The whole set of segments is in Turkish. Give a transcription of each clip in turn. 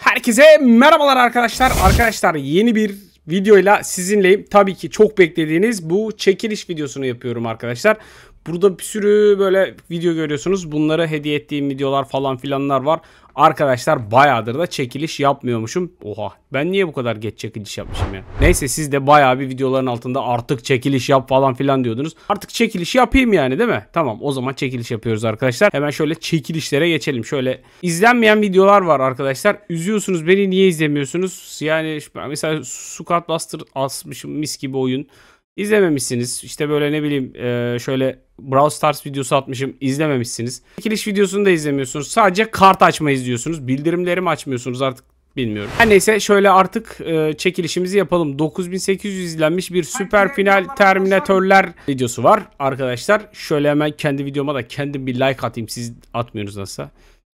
Herkese merhabalar arkadaşlar. Arkadaşlar yeni bir videoyla sizinleyim. Tabii ki çok beklediğiniz bu çekiliş videosunu yapıyorum arkadaşlar. Burada bir sürü böyle video görüyorsunuz. Bunlara hediye ettiğim videolar falan filanlar var. Arkadaşlar bayağıdır da çekiliş yapmıyormuşum. Oha ben niye bu kadar geç çekiliş yapmışım ya. Neyse siz de bayağı bir videoların altında artık çekiliş yap falan filan diyordunuz. Artık çekiliş yapayım yani değil mi? Tamam o zaman çekiliş yapıyoruz arkadaşlar. Hemen şöyle çekilişlere geçelim. Şöyle izlenmeyen videolar var arkadaşlar. Üzüyorsunuz beni niye izlemiyorsunuz? Yani mesela Sukat Buster asmışım mis gibi oyun. İzlememişsiniz. İşte böyle ne bileyim şöyle Brawl Stars videosu atmışım izlememişsiniz. Çekiliş videosunu da izlemiyorsunuz. Sadece kart açma izliyorsunuz. bildirimlerimi açmıyorsunuz artık bilmiyorum. Her neyse şöyle artık e, çekilişimizi yapalım. 9800 izlenmiş bir süper final Terminatörler videosu var arkadaşlar. Şöyle hemen kendi videoma da kendim bir like atayım. Siz atmıyorsunuz nasıl?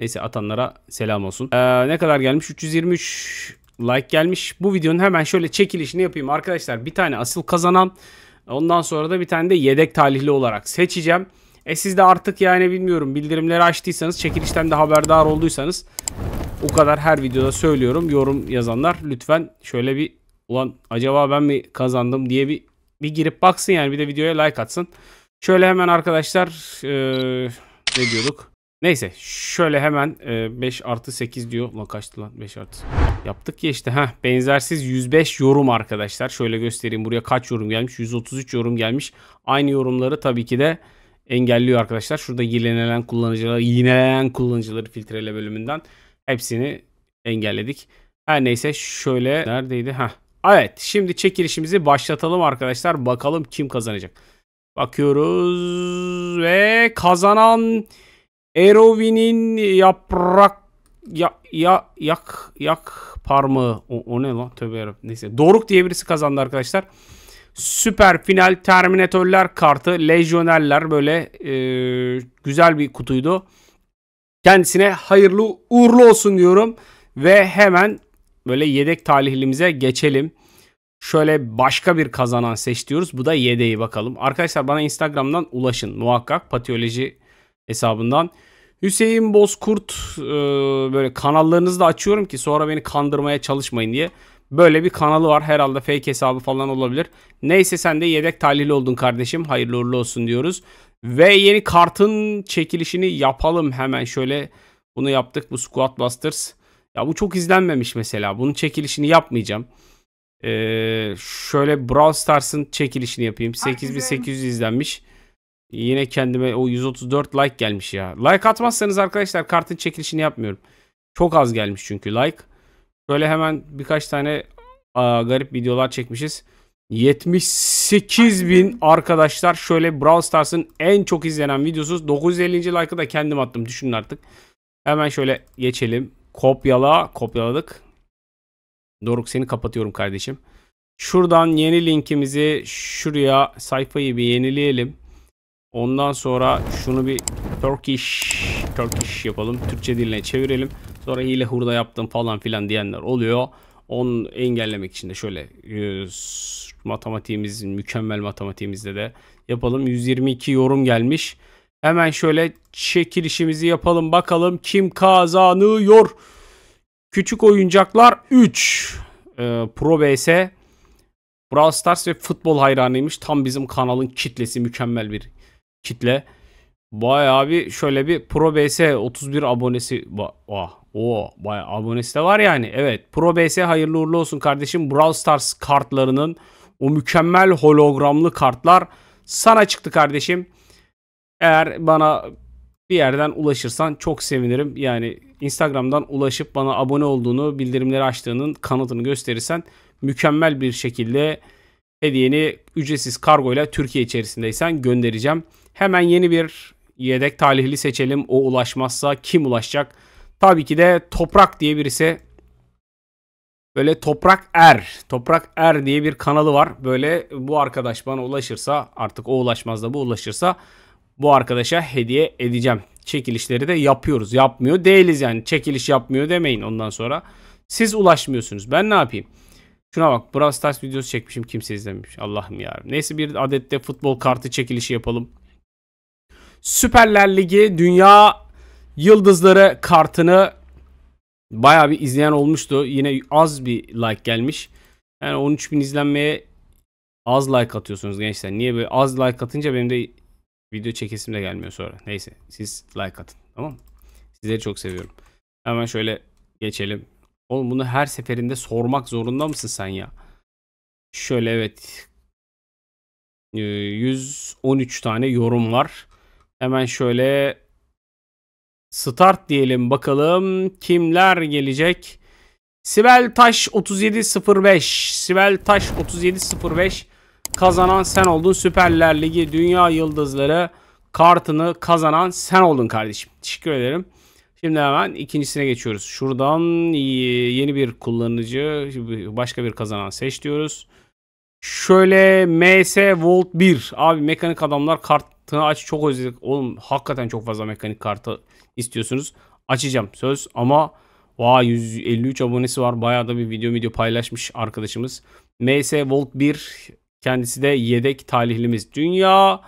Neyse atanlara selam olsun. Ee, ne kadar gelmiş? 323 like gelmiş. Bu videonun hemen şöyle çekilişini yapayım arkadaşlar. Bir tane asıl kazanan Ondan sonra da bir tane de yedek talihli olarak seçeceğim. E siz de artık yani bilmiyorum bildirimleri açtıysanız, çekilişten de haberdar olduysanız o kadar her videoda söylüyorum. Yorum yazanlar lütfen şöyle bir ulan acaba ben mi kazandım diye bir bir girip baksın yani bir de videoya like atsın. Şöyle hemen arkadaşlar ee, ne diyorduk? Neyse şöyle hemen 5 e, artı 8 diyor. Ulan kaçtı lan 5 artı. Yaptık ya işte. Heh, benzersiz 105 yorum arkadaşlar. Şöyle göstereyim buraya kaç yorum gelmiş. 133 yorum gelmiş. Aynı yorumları tabii ki de engelliyor arkadaşlar. Şurada yinelenen kullanıcıları, yinelenen kullanıcıları filtrele bölümünden hepsini engelledik. Her neyse şöyle neredeydi? Ha. Evet şimdi çekilişimizi başlatalım arkadaşlar. Bakalım kim kazanacak. Bakıyoruz ve kazanan Erovin'in yaprak ya ya yak yak parmağı o, o ne lan tövbe yarabbim neyse Doruk diye birisi kazandı arkadaşlar süper final Terminatörler kartı Lejyonerler böyle e, güzel bir kutuydu kendisine hayırlı uğurlu olsun diyorum ve hemen böyle yedek talihlimize geçelim şöyle başka bir kazanan seç diyoruz bu da yedeği bakalım arkadaşlar bana instagramdan ulaşın muhakkak patiyoloji hesabından. Hüseyin Bozkurt e, böyle kanallarınızı da açıyorum ki sonra beni kandırmaya çalışmayın diye. Böyle bir kanalı var herhalde fake hesabı falan olabilir. Neyse sen de yedek talihli oldun kardeşim hayırlı uğurlu olsun diyoruz. Ve yeni kartın çekilişini yapalım hemen şöyle bunu yaptık bu Squat Busters. Ya bu çok izlenmemiş mesela bunun çekilişini yapmayacağım. Ee, şöyle Brawl Stars'ın çekilişini yapayım 8800 izlenmiş. Yine kendime o 134 like gelmiş ya. Like atmazsanız arkadaşlar kartın çekilişini yapmıyorum. Çok az gelmiş çünkü like. Böyle hemen birkaç tane aa, garip videolar çekmişiz. 78 bin arkadaşlar şöyle Brawl Stars'ın en çok izlenen videosu. 950. like'ı da kendim attım düşünün artık. Hemen şöyle geçelim. Kopyala. Kopyaladık. Doruk seni kapatıyorum kardeşim. Şuradan yeni linkimizi şuraya sayfayı bir yenileyelim. Ondan sonra şunu bir Turkish Turkish yapalım. Türkçe diline çevirelim. Sonra hile hurda yaptım falan filan diyenler oluyor. Onu engellemek için de şöyle e, matematiğimizin mükemmel matematiğimizde de yapalım. 122 yorum gelmiş. Hemen şöyle çekilişimizi yapalım bakalım kim kazanıyor. Küçük oyuncaklar 3. Ee, Pro BS Brawl Stars ve futbol hayranıymış. Tam bizim kanalın kitlesi mükemmel bir kitle. Bayağı bir şöyle bir ProBS 31 abonesi. Oh, o bayağı abonesi de var yani. Evet ProBS hayırlı uğurlu olsun kardeşim. Brawl Stars kartlarının o mükemmel hologramlı kartlar sana çıktı kardeşim. Eğer bana bir yerden ulaşırsan çok sevinirim. Yani Instagram'dan ulaşıp bana abone olduğunu, bildirimleri açtığının kanıtını gösterirsen mükemmel bir şekilde hediyeni ücretsiz kargo ile Türkiye içerisindeysen göndereceğim. Hemen yeni bir yedek talihli seçelim. O ulaşmazsa kim ulaşacak? Tabii ki de Toprak diye birisi. Böyle Toprak Er. Toprak Er diye bir kanalı var. Böyle bu arkadaş bana ulaşırsa artık o ulaşmaz da bu ulaşırsa bu arkadaşa hediye edeceğim. Çekilişleri de yapıyoruz. Yapmıyor değiliz yani. Çekiliş yapmıyor demeyin ondan sonra. Siz ulaşmıyorsunuz. Ben ne yapayım? Şuna bak Brawl Stars videosu çekmişim kimse izlememiş. Allah'ım ya. Neyse bir adette futbol kartı çekilişi yapalım. Süperler Ligi Dünya Yıldızları kartını baya bir izleyen olmuştu. Yine az bir like gelmiş. Yani 13 bin izlenmeye az like atıyorsunuz gençler. Niye böyle az like atınca benim de video çekesim de gelmiyor sonra. Neyse siz like atın tamam mı? Sizleri çok seviyorum. Hemen şöyle geçelim. Oğlum bunu her seferinde sormak zorunda mısın sen ya? Şöyle evet. 113 ee, tane yorum var. Hemen şöyle start diyelim bakalım kimler gelecek. Sibel Taş 3705. Sibel Taş 3705 kazanan sen oldun. Süperler Ligi Dünya Yıldızları kartını kazanan sen oldun kardeşim. Teşekkür ederim. Şimdi hemen ikincisine geçiyoruz. Şuradan yeni bir kullanıcı, başka bir kazanan seç diyoruz. Şöyle MS Volt 1. Abi mekanik adamlar kart aç çok özledik. Oğlum hakikaten çok fazla mekanik kartı istiyorsunuz. Açacağım söz ama vay 153 abonesi var. Bayağı da bir video video paylaşmış arkadaşımız. MS Volt 1 kendisi de yedek talihlimiz. Dünya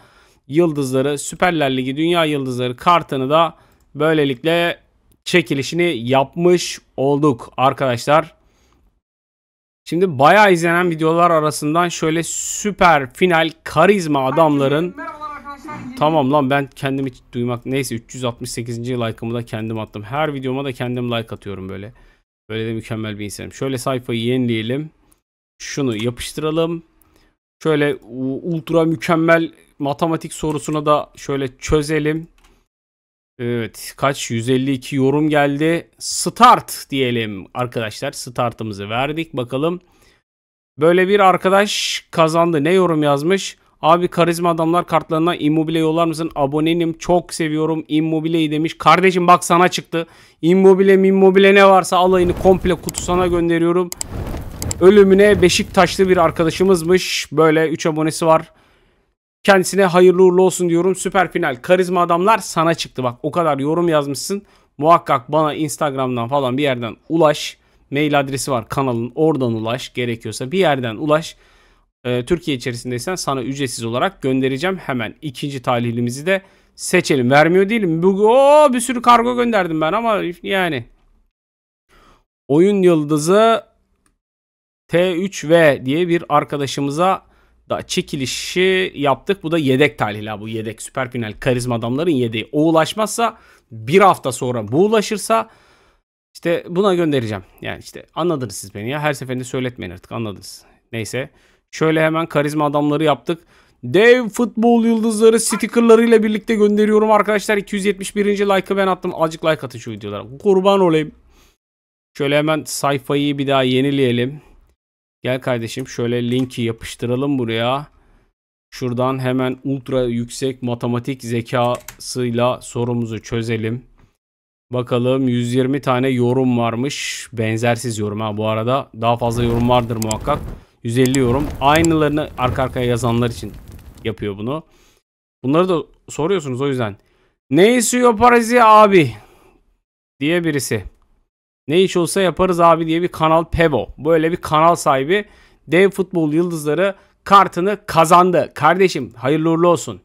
Yıldızları Süperler Ligi Dünya Yıldızları kartını da böylelikle çekilişini yapmış olduk arkadaşlar. Şimdi bayağı izlenen videolar arasından şöyle süper final karizma adamların Tamam lan ben kendimi duymak neyse 368. like'ımı da kendim attım. Her videoma da kendim like atıyorum böyle. Böyle de mükemmel bir insanım. Şöyle sayfayı yenileyelim. Şunu yapıştıralım. Şöyle ultra mükemmel matematik sorusuna da şöyle çözelim. Evet kaç 152 yorum geldi. Start diyelim arkadaşlar. Startımızı verdik bakalım. Böyle bir arkadaş kazandı. Ne yorum yazmış? Abi karizma adamlar kartlarına immobile yollar mısın? Abonenim çok seviyorum immobileyi demiş. Kardeşim bak sana çıktı. Immobile mimmobile ne varsa alayını komple kutusana gönderiyorum. Ölümüne Beşiktaşlı bir arkadaşımızmış. Böyle 3 abonesi var. Kendisine hayırlı uğurlu olsun diyorum. Süper final. Karizma adamlar sana çıktı. Bak o kadar yorum yazmışsın. Muhakkak bana Instagram'dan falan bir yerden ulaş. Mail adresi var kanalın. Oradan ulaş. Gerekiyorsa bir yerden ulaş e, Türkiye içerisindeysen sana ücretsiz olarak göndereceğim hemen. ikinci talihlimizi de seçelim. Vermiyor değilim. Bu o bir sürü kargo gönderdim ben ama yani. Oyun yıldızı T3V diye bir arkadaşımıza da çekilişi yaptık. Bu da yedek talihla bu yedek süper final karizma adamların yedeği. O ulaşmazsa bir hafta sonra bu ulaşırsa işte buna göndereceğim. Yani işte anladınız siz beni ya. Her seferinde söyletmeyin artık anladınız. Neyse. Şöyle hemen karizma adamları yaptık. Dev futbol yıldızları stickerlarıyla birlikte gönderiyorum arkadaşlar. 271. like'ı ben attım. Azıcık like atın şu videolara. Kurban olayım. Şöyle hemen sayfayı bir daha yenileyelim. Gel kardeşim şöyle linki yapıştıralım buraya. Şuradan hemen ultra yüksek matematik zekasıyla sorumuzu çözelim. Bakalım 120 tane yorum varmış. Benzersiz yorum ha bu arada. Daha fazla yorum vardır muhakkak. 150 yorum. Aynılarını arka arkaya yazanlar için yapıyor bunu. Bunları da soruyorsunuz o yüzden. Ne istiyor parazi abi? Diye birisi. Ne iş olsa yaparız abi diye bir kanal Pebo. Böyle bir kanal sahibi dev futbol yıldızları kartını kazandı. Kardeşim hayırlı uğurlu olsun.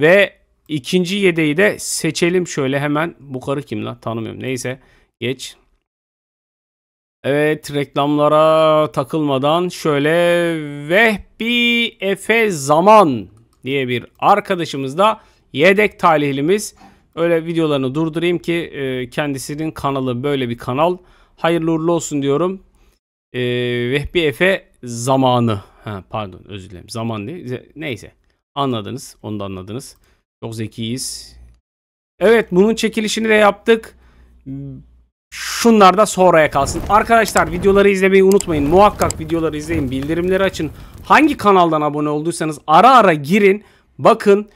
Ve ikinci yedeği de seçelim şöyle hemen. Bu karı kim lan tanımıyorum. Neyse geç. Evet reklamlara takılmadan şöyle Vehbi Efe Zaman diye bir arkadaşımız da yedek talihlimiz. Öyle videolarını durdurayım ki e, kendisinin kanalı böyle bir kanal. Hayırlı uğurlu olsun diyorum. E, Vehbi Efe Zamanı. Ha, pardon özür dilerim. Zaman değil. Neyse. Anladınız. Onu da anladınız. Çok zekiyiz. Evet bunun çekilişini de yaptık Şunlar da sonraya kalsın. Arkadaşlar videoları izlemeyi unutmayın. Muhakkak videoları izleyin. Bildirimleri açın. Hangi kanaldan abone olduysanız ara ara girin. Bakın.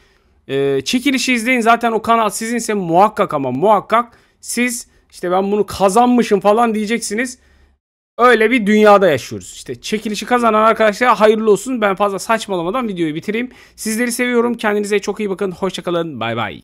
E, çekilişi izleyin. Zaten o kanal sizinse muhakkak ama muhakkak siz işte ben bunu kazanmışım falan diyeceksiniz. Öyle bir dünyada yaşıyoruz. İşte çekilişi kazanan arkadaşlara hayırlı olsun. Ben fazla saçmalamadan videoyu bitireyim. Sizleri seviyorum. Kendinize çok iyi bakın. Hoşçakalın. Bay bay.